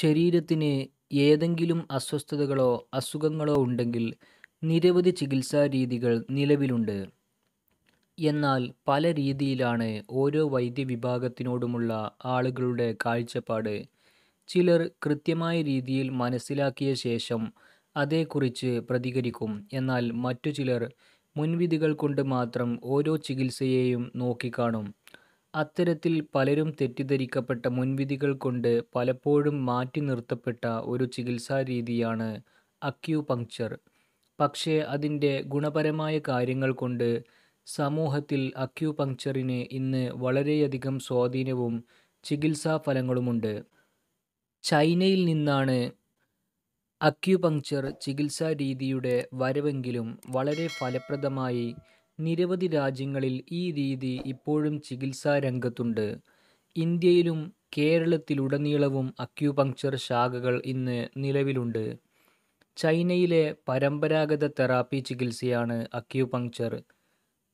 ശരീരത്തിന് ഏതെങ്കിലും അസ്വസ്ഥതകളോ അസുഖങ്ങളോ ഉണ്ടെങ്കിൽ നിരവധി ചികിത്സാ രീതികൾ നിലവിലുണ്ട്. എന്നാൽ പല രീതിയിലാണ് ഓരോ വൈദ്യവിഭാഗത്തിനോടുമുള്ള ആളുകളുടെ കാഴ്ചപ്പാട്. ചിലർ കൃത്യമായ രീതിയിൽ മനസ്സിലാക്കിയ ശേഷം അതേക്കുറിച്ച് പ്രതികരിക്കും. എന്നാൽ മറ്റു ചിലർ മുൻവിധികൾ കൊണ്ട് മാത്രം ഓരോ ചികിത്സയെയും നോക്കിക്കാണും. അത്തരത്തിൽ പലരും തെറ്റിദ്ധരിക്കപ്പെട്ട മുൻവിധികൾ കൊണ്ട് പലപ്പോഴും മാറ്റി നിർത്തപ്പെട്ട ഒരു ചികിത്സാരീതിയാണ് അക്യൂപങ്ക്ചർ പക്ഷേ അതിൻ്റെ ഗുണപരമായ കാര്യങ്ങൾ കൊണ്ട് സമൂഹത്തിൽ അക്യൂപങ്ക്ചറിന് ഇന്ന് വളരെയധികം സ്വാധീനവും ചികിത്സാ ഫലങ്ങളുമുണ്ട് ചൈനയിൽ നിന്നാണ് അക്യുപങ്ക്ചർ ചികിത്സാ രീതിയുടെ വരവെങ്കിലും വളരെ ഫലപ്രദമായി നിരവധി രാജ്യങ്ങളിൽ ഈ രീതി ഇപ്പോഴും ചികിത്സാ രംഗത്തുണ്ട് ഇന്ത്യയിലും കേരളത്തിലുടനീളവും അക്യുപങ്ക്ചർ ശാഖകൾ ഇന്ന് നിലവിലുണ്ട് ചൈനയിലെ പരമ്പരാഗത തെറാപ്പി ചികിത്സയാണ് അക്യുപങ്ക്ചർ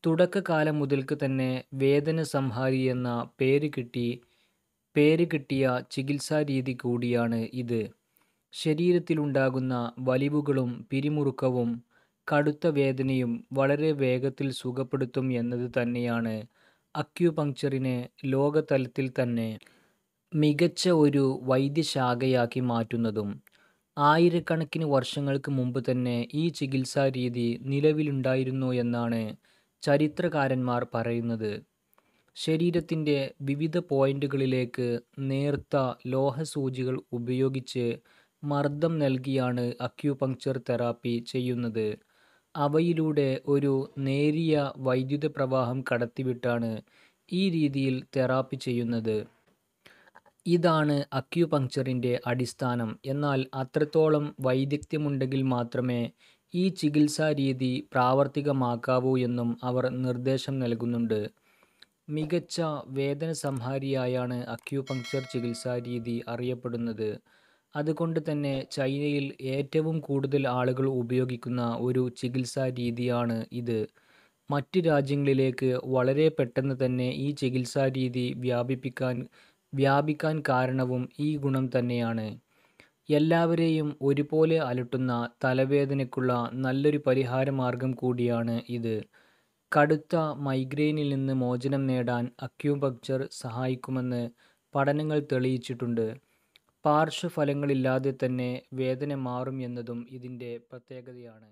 തുടക്കകാലം മുതൽക്ക് തന്നെ വേദന സംഹാരി എന്ന പേര് കിട്ടി പേര് കിട്ടിയ ചികിത്സാ രീതി കൂടിയാണ് ഇത് ശരീരത്തിലുണ്ടാകുന്ന വലിവുകളും പിരിമുറുക്കവും കടുത്ത വേദനയും വളരെ വേഗത്തിൽ സുഖപ്പെടുത്തും എന്നത് തന്നെയാണ് അക്യുപങ്ക്ചറിനെ ലോകതലത്തിൽ തന്നെ മികച്ച ഒരു വൈദ്യശാഖയാക്കി മാറ്റുന്നതും ആയിരക്കണക്കിന് വർഷങ്ങൾക്ക് മുമ്പ് തന്നെ ഈ ചികിത്സാ രീതി നിലവിലുണ്ടായിരുന്നു എന്നാണ് ചരിത്രകാരന്മാർ പറയുന്നത് ശരീരത്തിൻ്റെ വിവിധ പോയിന്റുകളിലേക്ക് നേർത്ത ലോഹസൂചികൾ ഉപയോഗിച്ച് മർദ്ദം നൽകിയാണ് അക്യുപങ്ക്ചർ തെറാപ്പി ചെയ്യുന്നത് അവയിലൂടെ ഒരു നേരിയ വൈദ്യുത പ്രവാഹം കടത്തിവിട്ടാണ് ഈ രീതിയിൽ തെറാപ്പി ചെയ്യുന്നത് ഇതാണ് അക്യുപങ്ക്ചറിൻ്റെ അടിസ്ഥാനം എന്നാൽ അത്രത്തോളം വൈദഗ്ധ്യമുണ്ടെങ്കിൽ മാത്രമേ ഈ ചികിത്സാ രീതി പ്രാവർത്തികമാക്കാവൂ എന്നും അവർ നിർദ്ദേശം നൽകുന്നുണ്ട് മികച്ച വേദന സംഹാരിയായാണ് അക്യുപങ്ക്ചർ ചികിത്സാ രീതി അറിയപ്പെടുന്നത് അതുകൊണ്ട് തന്നെ ചൈനയിൽ ഏറ്റവും കൂടുതൽ ആളുകൾ ഉപയോഗിക്കുന്ന ഒരു ചികിത്സാ രീതിയാണ് ഇത്. മറ്റ് രാജ്യങ്ങളിലേക്ക് വളരെ പെട്ടെന്ന് തന്നെ ഈ ചികിത്സാ രീതി വ്യാപിപ്പിക്കാൻ വ്യാപിക്കാൻ കാരണവും ഈ ഗുണം തന്നെയാണ്. എല്ലാവരെയും ഒരുപോലെ അലട്ടുന്ന തലവേദനയ്ക്കുള്ള നല്ലൊരു പരിഹാരമാർഗ്ഗം കൂടിയാണ് ഇത്. കടുത്ത മൈഗ്രെയിനിൽ നിന്ന് മോചനം നേടാൻ അക്യൂപക്ചർ സഹായിക്കുമെന്ന് പഠനങ്ങൾ തെളിയിച്ചിട്ടുണ്ട്. പാർശ്വഫലങ്ങളില്ലാതെ തന്നെ വേദന മാറും എന്നതും ഇതിൻ്റെ പ്രത്യേകതയാണ്